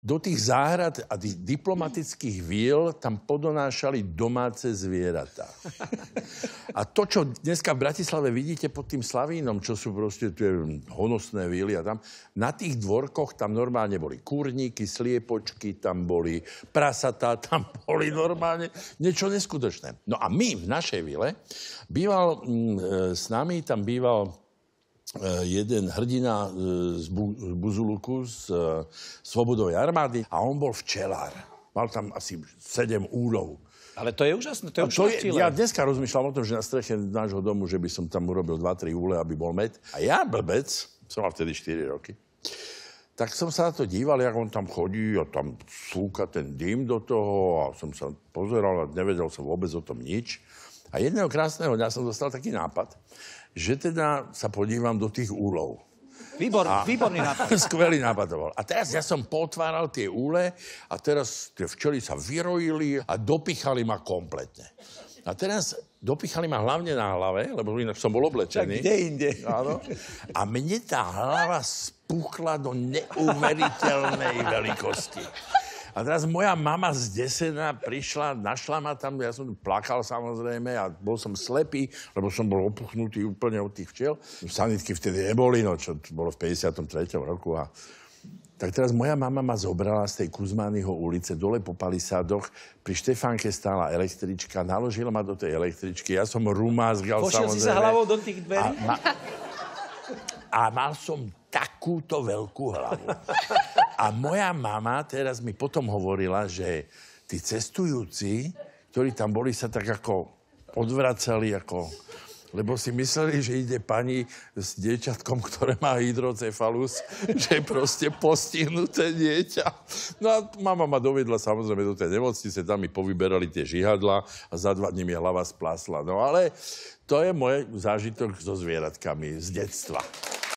do tých záhrad a tých diplomatických víl tam podonášali domáce zvieratá. A to, čo dneska v Bratislave vidíte pod tým Slavínom, čo sú proste tie honosné víly a tam, na tých dvorkoch tam normálne boli kúrníky, sliepočky, tam boli prasatá, tam boli normálne niečo neskutočné. No a my v našej vile býval mm, e, s nami, tam býval Eh, jeden hrdina eh, z, Bu- z Buzuluku, z eh, Svobodovej armády a on bol včelár. Mal tam asi sedem úlov. Ale to je úžasné, to je, a to je Ja dneska rozmýšľam o tom, že na streche nášho domu, že by som tam urobil 2-3 úle, aby bol med. A ja, blbec, som mal vtedy 4 roky, tak som sa na to díval, jak on tam chodí a tam súka ten dym do toho a som sa pozeral a nevedel som vôbec o tom nič. A jedného krásneho dňa som dostal taký nápad, že teda sa podívam do tých úlov. Výborný, a, výborný nápad. Skvelý nápad to bol. A teraz ja som potváral tie úle a teraz tie včely sa vyrojili a dopichali ma kompletne. A teraz dopichali ma hlavne na hlave, lebo inak som bol oblečený. Tak kde inde. Áno. A mne tá hlava puchla do neuveriteľnej veľkosti. A teraz moja mama zdesená prišla, našla ma tam, ja som plakal samozrejme a bol som slepý, lebo som bol opuchnutý úplne od tých včiel. Sanitky vtedy neboli, no čo bolo v 53. roku a tak teraz moja mama ma zobrala z tej Kuzmányho ulice dole po palisádoch. Pri Štefánke stála električka, naložila ma do tej električky. Ja som rumázgal Pošiel samozrejme. Pošiel si sa hlavou do tých dverí? A ma... a mal som takúto veľkú hlavu. A moja mama teraz mi potom hovorila, že tí cestujúci, ktorí tam boli, sa tak ako odvracali, ako lebo si mysleli, že ide pani s dieťatkom, ktoré má hydrocefalus, že je proste postihnuté dieťa. No a mama ma dovedla samozrejme do tej nemocnice, tam mi povyberali tie žihadla a za dva dní mi hlava splásla. No ale to je môj zážitok so zvieratkami z detstva.